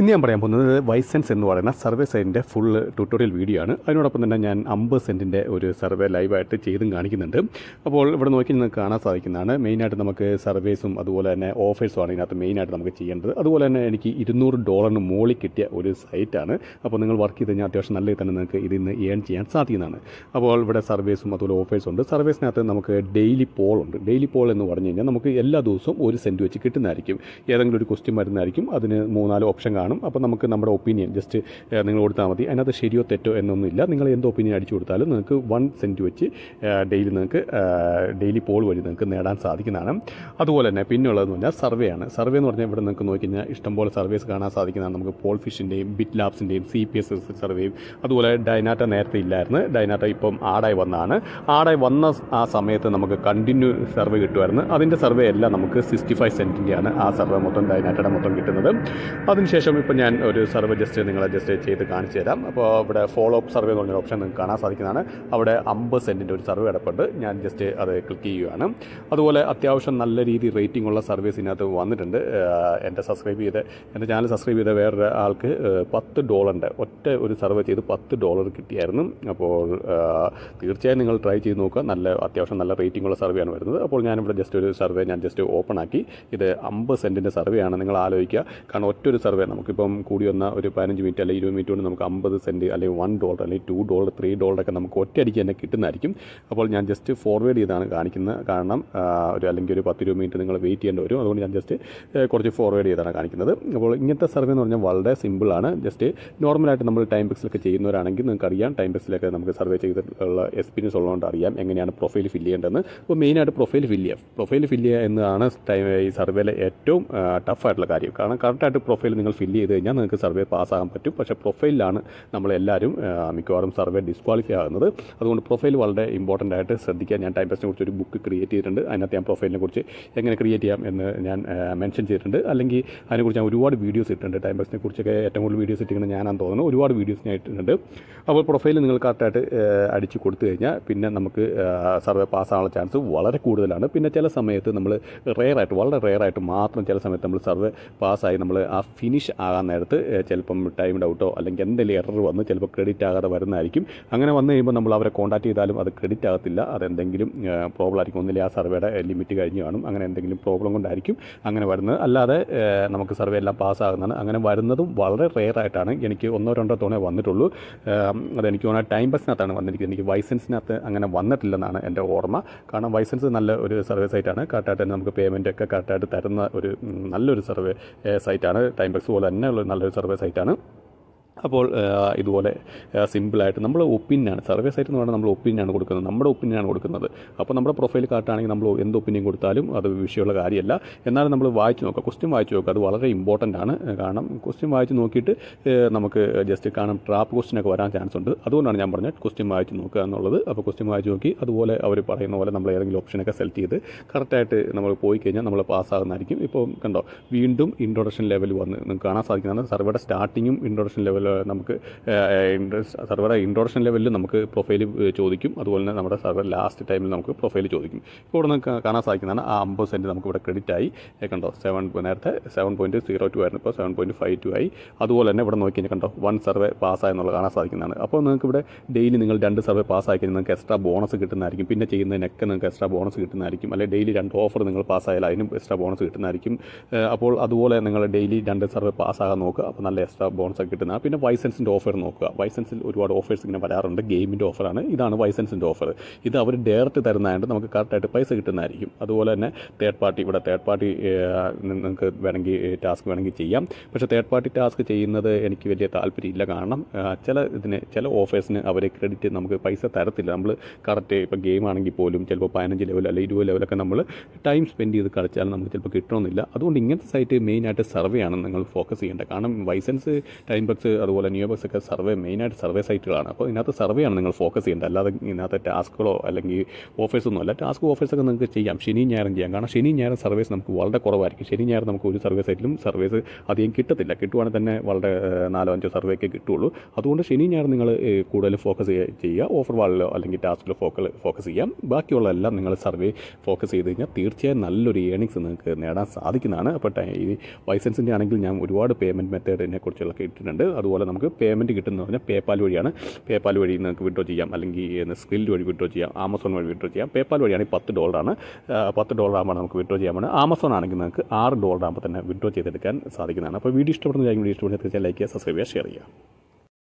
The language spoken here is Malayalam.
ഇന്ന് ഞാൻ പറയാൻ പോകുന്നത് വൈസെൻസ് എന്ന് പറയുന്ന സർവേ സൈറ്റിൻ്റെ ഫുൾ ട്യൂട്ടോറിയൽ വീഡിയോ ആണ് അതിനോടൊപ്പം തന്നെ ഞാൻ അമ്പത് സെൻറ്റിൻ്റെ ഒരു സർവേ ലൈവായിട്ട് ചെയ്തും കാണിക്കുന്നുണ്ട് അപ്പോൾ ഇവിടെ നോക്കി നിങ്ങൾക്ക് കാണാൻ സാധിക്കുന്നതാണ് മെയിനായിട്ട് നമുക്ക് സർവേസും അതുപോലെ തന്നെ ഓഫേഴ്സുമാണ് ഇതിനകത്ത് മെയിനായിട്ട് നമുക്ക് ചെയ്യേണ്ടത് അതുപോലെ തന്നെ എനിക്ക് ഇരുന്നൂറ് ഡോളറിന് മോളിൽ കിട്ടിയ ഒരു സൈറ്റാണ് അപ്പോൾ നിങ്ങൾ വർക്ക് ചെയ്ത് കഴിഞ്ഞാൽ അത്യാവശ്യം നല്ല തന്നെ നിങ്ങൾക്ക് ഇതിൽ നിന്ന് ഏൺ ചെയ്യാൻ സാധിക്കുന്നതാണ് അപ്പോൾ ഇവിടെ സർവേസും അതുപോലെ ഓഫേഴ്സും ഉണ്ട് സർവേസിനകത്ത് നമുക്ക് ഡെയിലി പോൾ ഉണ്ട് ഡെയിലി പോൾ എന്ന് പറഞ്ഞു കഴിഞ്ഞാൽ നമുക്ക് എല്ലാ ദിവസവും ഒരു സെൻറ്റ് വെച്ച് കിട്ടുന്നതായിരിക്കും ഏതെങ്കിലും ഒരു ക്വസ്റ്റ്യൻ വരുന്നതായിരിക്കും അതിന് മൂന്നാല് ഓപ്ഷൻ കാണും അപ്പോൾ നമുക്ക് നമ്മുടെ ഒപ്പീനിയൻ ജസ്റ്റ് നിങ്ങൾ കൊടുത്താൽ മതി അതിനകത്ത് ശരിയോ തെറ്റോ എന്നൊന്നുമില്ല നിങ്ങൾ എന്ത് ഒപ്പീനിയൻ അടിച്ചു കൊടുത്താലും നിങ്ങൾക്ക് വൺ സെൻറ്റ് വെച്ച് ഡെയിലി നിങ്ങൾക്ക് ഡെയിലി പോൾ വഴി നിങ്ങൾക്ക് നേടാൻ സാധിക്കുന്നതാണ് അതുപോലെ തന്നെ പിന്നുള്ളതെന്ന് പറഞ്ഞാൽ സർവേ ആണ് സർവേ എന്ന് പറഞ്ഞാൽ ഇവിടെ നിങ്ങൾക്ക് നോക്കിക്കഴിഞ്ഞാൽ ഇഷ്ടംപോലെ സർവേസ് കാണാൻ സാധിക്കുന്നതാണ് നമുക്ക് പോൾ ഫിഷിൻ്റെയും ബിറ്റ് ലാബ്സിൻ്റെയും സി പി എസ് സർവേയും അതുപോലെ ഡൈനാറ്റ നേരത്തെ ഇല്ലായിരുന്നു ഡൈനാറ്റ ഇപ്പം ആടായി വന്നാണ് ആടായി വന്ന ആ സമയത്ത് നമുക്ക് കണ്ടിന്യൂ സർവേ കിട്ടുമായിരുന്നു അതിൻ്റെ സർവേ എല്ലാം നമുക്ക് സിക്സ്റ്റി ഫൈവ് സെൻറ്റിൻ്റെയാണ് ആ സർവേ മൊത്തം ഡൈനാറ്റയുടെ മൊത്തം കിട്ടുന്നത് അതിനുശേഷം വീണ്ടും ഇപ്പോൾ ഞാൻ ഒരു സർവേ ജസ്റ്റ് നിങ്ങൾ അഡ്ജസ്റ്റ് ചെയ്ത് കാണിച്ചു തരാം അപ്പോൾ ഇവിടെ ഫോളോ അപ്പ് സർവേ എന്ന് പറഞ്ഞൊരു ഓപ്ഷൻ നിങ്ങൾക്ക് കാണാൻ സാധിക്കുന്നതാണ് അവിടെ അമ്പത് സെൻറ്റിൻ്റെ ഒരു സർവേ അടപ്പുണ്ട് ഞാൻ ജസ്റ്റ് അത് ക്ലിക്ക് ചെയ്യുകയാണ് അതുപോലെ അത്യാവശ്യം നല്ല രീതി റേറ്റിംഗ് ഉള്ള സർവീസ് ഇതിനകത്ത് വന്നിട്ടുണ്ട് എൻ്റെ സബ്സ്ക്രൈബ് ചെയ്ത് എൻ്റെ ചാനൽ സബ്സ്ക്രൈബ് ചെയ്ത വേറൊരു ആൾക്ക് പത്ത് ഡോളറിൻ്റെ ഒറ്റ ഒരു സർവേ ചെയ്ത് പത്ത് ഡോളർ കിട്ടിയായിരുന്നു അപ്പോൾ തീർച്ചയായും നിങ്ങൾ ട്രൈ ചെയ്ത് നോക്കുക നല്ല അത്യാവശ്യം നല്ല റേറ്റിംഗ് ഉള്ള സർവേ ആണ് വരുന്നത് അപ്പോൾ ഞാനിവിടെ ജസ്റ്റ് ഒരു സർവേ ഞാൻ ജസ്റ്റ് ഓപ്പൺ ആക്കി ഇത് അമ്പത് സെൻറ്റിൻ്റെ സർവേ ആണ് നിങ്ങൾ ആലോചിക്കുക കാരണം ഒറ്റ ഒരു സർവേ നമുക്ക് നമുക്കിപ്പം കൂടി വന്ന ഒരു പതിനഞ്ച് മിനിറ്റ് അല്ലെങ്കിൽ ഇരുപത് മിനിറ്റ് കൊണ്ട് നമുക്ക് അമ്പത് സെൻറ്റ് അല്ലെങ്കിൽ വൺ ഡോളർ അല്ലെങ്കിൽ ടു ഡോളർ ത്രീ ഡോളറൊക്കെ നമുക്ക് ഒറ്റയടിക്ക് തന്നെ കിട്ടുന്നതായിരിക്കും അപ്പോൾ ഞാൻ ജസ്റ്റ് ഫോർവേഡ് ചെയ്താണ് കാണിക്കുന്നത് കാരണം ഒരു അല്ലെങ്കിൽ ഒരു പത്ത് ഇരുപത് മിനിറ്റ് നിങ്ങൾ വെയിറ്റ് ചെയ്യേണ്ടി വരും അതുകൊണ്ട് ഞാൻ ജസ്റ്റ് കുറച്ച് ഫോർവേഡ് ചെയ്താണ് കാണിക്കുന്നത് അപ്പോൾ ഇങ്ങനത്തെ സർവേ എന്ന് പറഞ്ഞാൽ വളരെ സിമ്പിളാണ് ജസ്റ്റ് നോർമലായിട്ട് നമ്മൾ ടൈം പിക്സിലൊക്കെ ചെയ്യുന്നവരാണെങ്കിൽ നിങ്ങൾക്കറിയാം ടൈം പിക്സിലൊക്കെ നമുക്ക് സർവേ ചെയ്തിട്ടുള്ള എക്സ്പീരിയൻസ് ഉള്ളതുകൊണ്ട് അറിയാം എങ്ങനെയാണ് പ്രൊഫൈൽ ഫില്ല് ചെയ്യേണ്ടതെന്ന് അപ്പോൾ മെയിനായിട്ട് പ്രൊഫൈൽ ഫില്ല് ചെയ്യാം പ്രൊഫൈൽ ഫില്ല് ചെയ്യുക എന്നതാണ് ടൈം ഈ സർവേയിലെ ഏറ്റവും ടഫായിട്ടുള്ള കാര്യം കാരണം കറക്റ്റായിട്ട് പ്രൊഫൈൽ നിങ്ങൾ ഫില്ല് ഫില്ല് ചെയ്ത് കഴിഞ്ഞാൽ നിങ്ങൾക്ക് സർവേ പാസ്സാകാൻ പറ്റും പക്ഷേ പ്രൊഫൈലിലാണ് നമ്മളെല്ലാവരും മിക്കവാറും സർവേ ഡിസ്ക്വാളിഫൈ ആകുന്നത് അതുകൊണ്ട് പ്രൊഫൈൽ വളരെ ഇമ്പോർട്ടൻ്റ് ആയിട്ട് ശ്രദ്ധിക്കാൻ ഞാൻ ടൈം പാസിനെ കുറിച്ച് ഒരു ബുക്ക് ക്രിയേറ്റ് ചെയ്തിട്ടുണ്ട് അതിനകത്ത് ഞാൻ പ്രൊഫൈലിനെ കുറിച്ച് എങ്ങനെ ക്രിയേറ്റ് ചെയ്യാം എന്ന് ഞാൻ മെൻഷൻ ചെയ്തിട്ടുണ്ട് അല്ലെങ്കിൽ അതിനെക്കുറിച്ച് ഞാൻ ഒരുപാട് വീഡിയോസ് ഇട്ടിട്ടുണ്ട് ടൈം പാസിനെ കുറിച്ചൊക്കെ ഏറ്റവും കൂടുതൽ വീഡിയോസ് ഇട്ടിങ്ങനെ ഞാനാണ് തോന്നുന്നത് ഒരുപാട് വീഡിയോസ് ഞാൻ ഇട്ടിട്ടുണ്ട് അപ്പോൾ പ്രൊഫൈൽ നിങ്ങൾ കറക്റ്റായിട്ട് അടിച്ച് കൊടുത്തു കഴിഞ്ഞാൽ പിന്നെ നമുക്ക് സർവേ പാസ്സാകാനുള്ള ചാൻസ് വളരെ കൂടുതലാണ് പിന്നെ ചില സമയത്ത് നമ്മൾ ആയിട്ട് വളരെ ആയിട്ട് മാത്രം ചില സമയത്ത് നമ്മൾ സർവേ പാസ്സായി നമ്മൾ ആ ഫിനിഷ് ആകാൻ നേരത്ത് ചിലപ്പം ടൈം ഡൗട്ടോ അല്ലെങ്കിൽ എന്തെങ്കിലും എറർ വന്ന് ചിലപ്പോൾ ക്രെഡിറ്റ് ആകാതെ വരുന്നതായിരിക്കും അങ്ങനെ വന്നു കഴിയുമ്പോൾ നമ്മൾ അവരെ കോൺടാക്ട് ചെയ്താലും അത് ക്രെഡിറ്റ് ആകത്തില്ല അതെന്തെങ്കിലും പ്രോബ്ലം ആയിരിക്കും ഒന്നില്ല ആ സർവേയുടെ ലിമിറ്റ് കഴിഞ്ഞ് കാണും അങ്ങനെ എന്തെങ്കിലും പ്രോബ്ലം കൊണ്ടായിരിക്കും അങ്ങനെ വരുന്നത് അല്ലാതെ നമുക്ക് സർവേ എല്ലാം പാസ്സാകുന്നതാണ് അങ്ങനെ വരുന്നതും വളരെ റെയർ ആയിട്ടാണ് എനിക്ക് ഒന്നോ രണ്ടോ തവണ വന്നിട്ടുള്ളൂ അതെനിക്ക് തോന്നുന്ന ടൈം ബസ്സിനകത്താണ് വന്നിരിക്കുന്നത് എനിക്ക് വൈസൻസിനകത്ത് അങ്ങനെ വന്നിട്ടില്ലെന്നാണ് എൻ്റെ ഓർമ്മ കാരണം വൈസൻസ് നല്ല ഒരു സർവേ സൈറ്റാണ് കറക്റ്റായിട്ട് തന്നെ നമുക്ക് പേയ്മെൻറ്റൊക്കെ ഒക്കെ കറക്റ്റായിട്ട് തരുന്ന ഒരു നല്ലൊരു സർവേ സൈറ്റാണ് ടൈം ബസ് പോലെ തന്നെ ഉള്ള നല്ലൊരു സർവേ സൈറ്റാണ് അപ്പോൾ ഇതുപോലെ സിമ്പിളായിട്ട് നമ്മൾ ഒപ്പീനിയനാണ് സർവേ സൈറ്റ് എന്ന് പറഞ്ഞാൽ നമ്മൾ ഒപ്പീനിയനാണ് കൊടുക്കുന്നത് നമ്മുടെ ഒപ്പീനിയനാണ് കൊടുക്കുന്നത് അപ്പോൾ നമ്മുടെ പ്രൊഫൈൽ കാർട്ടാണെങ്കിൽ നമ്മൾ എന്ത് ഒപ്പീനിയൻ കൊടുത്താലും അത് വിഷയമുള്ള കാര്യമല്ല എന്നാലും നമ്മൾ വായിച്ച് നോക്കുക ക്വസ്റ്റ്യൻ വായിച്ച് നോക്കുക അത് വളരെ ഇമ്പോർട്ടൻ്റ് ആണ് കാരണം ക്വസ്റ്റ്യൻ വായിച്ച് നോക്കിയിട്ട് നമുക്ക് ജസ്റ്റ് കാണാം ട്രാപ്പ് ഒക്കെ വരാൻ ചാൻസ് ഉണ്ട് അതുകൊണ്ടാണ് ഞാൻ പറഞ്ഞത് ക്വസ്റ്റ്യൻ വായിച്ച് നോക്കുക എന്നുള്ളത് അപ്പോൾ ക്വസ്റ്റ്യൻ വായിച്ച് നോക്കി അതുപോലെ അവർ പറയുന്ന പോലെ നമ്മൾ ഏതെങ്കിലും ഓപ്ഷനൊക്കെ സെലക്ട് ചെയ്ത് കറക്റ്റായിട്ട് നമ്മൾ പോയി കഴിഞ്ഞാൽ നമ്മൾ പാസ്സാകുന്നതായിരിക്കും ഇപ്പോൾ കണ്ടോ വീണ്ടും ഇൻട്രൊഡക്ഷൻ ലെവൽ വന്ന് നിങ്ങൾക്ക് കാണാൻ സാധിക്കുന്നതാണ് സർവേയുടെ സ്റ്റാർട്ടിങ്ങും ഇൻട്രൊഡക്ഷൻ ലെവൽ നമുക്ക് സർവർ ഇൻട്രോഡക്ഷൻ ലെവലിൽ നമുക്ക് പ്രൊഫൈൽ ചോദിക്കും അതുപോലെ തന്നെ നമ്മുടെ സർവർ ലാസ്റ്റ് ടൈമിൽ നമുക്ക് പ്രൊഫൈൽ ചോദിക്കും ഇപ്പോൾ ഇവിടെ നിന്ന് കാണാൻ സാധിക്കുന്നതാണ് ആ അമ്പത് സെൻറ്റ് നമുക്ക് ഇവിടെ ക്രെഡിറ്റ് ആയി കണ്ടോ സെവൻ നേരത്തെ സെവൻ പോയിൻറ്റ് സീറോ ടു ആയിരുന്നു ഇപ്പോൾ സെവൻ പോയിൻറ്റ് ഫൈവ് ടു ആയി അതുപോലെ തന്നെ ഇവിടെ നോക്കി കഴിഞ്ഞാൽ കണ്ടോ വൺ സർവേ പാസ്സായെന്നുള്ളത് കാണാൻ സാധിക്കുന്നതാണ് അപ്പോൾ നിങ്ങൾക്ക് ഇവിടെ ഡെയിലി നിങ്ങൾ രണ്ട് സർവേ പാസ്സാക്കി നിങ്ങൾക്ക് എക്സ്ട്രാ ബോണസ് കിട്ടുന്നതായിരിക്കും പിന്നെ ചെയ്യുന്നതിനൊക്കെ നിങ്ങൾക്ക് എക്സ്ട്രാ ബോണസ് കിട്ടുന്നതായിരിക്കും അല്ലെങ്കിൽ ഡെയിലി രണ്ട് ഓഫർ നിങ്ങൾ പാസ്സായാൽ അതിനും എക്സ്ട്രാ ബോണസ് കിട്ടുന്നതായിരിക്കും അപ്പോൾ അതുപോലെ നിങ്ങൾ ഡെയിലി രണ്ട് സർവേ പാസ്സാകാൻ നോക്കുക അപ്പോൾ നല്ല എക്സ്ട്രാ ബോണസ് കിട്ടുന്ന പിന്നെ പിന്നെ വൈസൻസിൻ്റെ ഓഫർ നോക്കുക വൈസൻസിൽ ഒരുപാട് ഓഫേഴ്സ് ഇങ്ങനെ വരാറുണ്ട് ഗെയിമിൻ്റെ ഓഫറാണ് ഇതാണ് വൈസൻസിൻ്റെ ഓഫർ ഇത് അവർ ഡയറക്റ്റ് തരുന്നതായത് നമുക്ക് കറക്റ്റായിട്ട് പൈസ കിട്ടുന്നതായിരിക്കും അതുപോലെ തന്നെ തേർഡ് പാർട്ടി ഇവിടെ തേർഡ് പാർട്ടി നിങ്ങൾക്ക് വേണമെങ്കിൽ ടാസ്ക് വേണമെങ്കിൽ ചെയ്യാം പക്ഷേ തേർഡ് പാർട്ടി ടാസ്ക് ചെയ്യുന്നത് എനിക്ക് വലിയ താല്പര്യമില്ല കാരണം ചില ഇതിന് ചില ഓഫേഴ്സിന് അവർ ക്രെഡിറ്റ് നമുക്ക് പൈസ തരത്തില്ല നമ്മൾ കറക്റ്റ് ഇപ്പോൾ ഗെയിം ആണെങ്കിൽ പോലും ചിലപ്പോൾ പതിനഞ്ച് ലെവൽ അല്ലെങ്കിൽ ഇരുപത് ലെവലൊക്കെ നമ്മൾ ടൈം സ്പെൻഡ് ചെയ്ത് കളിച്ചാൽ നമുക്ക് ചിലപ്പോൾ കിട്ടണമെന്നില്ല അതുകൊണ്ട് ഇങ്ങനത്തെ സൈറ്റ് മെയിനായിട്ട് സർവേ ആണ് നിങ്ങൾ ഫോക്കസ് ചെയ്യേണ്ടത് കാരണം വൈസൻസ് ടൈം ബക്സ് അതുപോലെ നിയോബക്സ് ഒക്കെ സർവേ മെയിനായിട്ട് സർവേ സൈറ്റുകളാണ് അപ്പോൾ ഇതിനകത്ത് ആണ് നിങ്ങൾ ഫോക്കസ് ചെയ്യേണ്ടത് അല്ലാതെ ഇതിനകത്ത് ടാസ്കുകളോ അല്ലെങ്കിൽ ഓഫീസൊന്നും അല്ല ടാസ്ക് ഓഫീസൊക്കെ നിങ്ങൾക്ക് ചെയ്യാം ശനി ഞായറും ചെയ്യാം കാരണം ശനി ഞായറും സർവീസ് നമുക്ക് വളരെ കുറവായിരിക്കും ശനി ഞായർ നമുക്ക് ഒരു സർവേ സൈറ്റിലും സർവീസ് അധികം കിട്ടത്തില്ല കിട്ടുവാണെങ്കിൽ തന്നെ വളരെ നാലോ അഞ്ചോ സർവേയൊക്കെ കിട്ടുള്ളൂ അതുകൊണ്ട് ശനി ഞായർ നിങ്ങൾ കൂടുതൽ ഫോക്കസ് ചെയ്യുക ഓഫർ വാളിലോ അല്ലെങ്കിൽ ടാസ്കിലോ ഫോക്കൽ ഫോക്കസ് ചെയ്യാം ബാക്കിയുള്ള എല്ലാം നിങ്ങൾ സർവേ ഫോക്കസ് ചെയ്ത് കഴിഞ്ഞാൽ തീർച്ചയായും നല്ലൊരു ഏണിങ്സ് നിങ്ങൾക്ക് നേടാൻ സാധിക്കുന്നതാണ് അപ്പോൾ ഈ ലൈസൻസിൻ്റെ ആണെങ്കിൽ ഞാൻ ഒരുപാട് പേയ്മെൻറ്റ് മെത്തേഡിനെ കുറിച്ചുള്ള ഇട്ടിട്ടുണ്ട് അതുപോലെ അതുപോലെ നമുക്ക് പേയ്മെൻറ്റ് കിട്ടുന്നത് പറഞ്ഞാൽ പേപ്പാൽ വഴിയാണ് പേപ്പാൽ വഴി നിങ്ങൾക്ക് വിഡ്രോ ചെയ്യാം അല്ലെങ്കിൽ സ്കിൽ വഴി വിഡ്രോ ചെയ്യാം ആമസോൺ വഴി വിഡ്രോ ചെയ്യാം പേപ്പാൽ വഴിയാണ് പത്ത് ഡോളറാണ് പത്ത് ഡോളർ ആകുമ്പോൾ നമുക്ക് വിഡ്രോ ചെയ്യാൻ പറ്റുന്നത് ആമസോൺ ആണെങ്കിൽ നിങ്ങൾക്ക് ആറ് ഡോളർ ആകുമ്പോൾ തന്നെ വിഡ്രോ ചെയ്തെടുക്കാൻ സാധിക്കുന്നതാണ് അപ്പോൾ വീഡിയോ ഇഷ്ടപ്പെടുന്ന വീഡിയോ ഇഷ്ടപ്പെടുന്ന തീർച്ചയായും ലൈക്ക് ചെയ്യുക സബ്സ്ക്രൈബ് ചെയ്യുക ഷെയർ ചെയ്യുക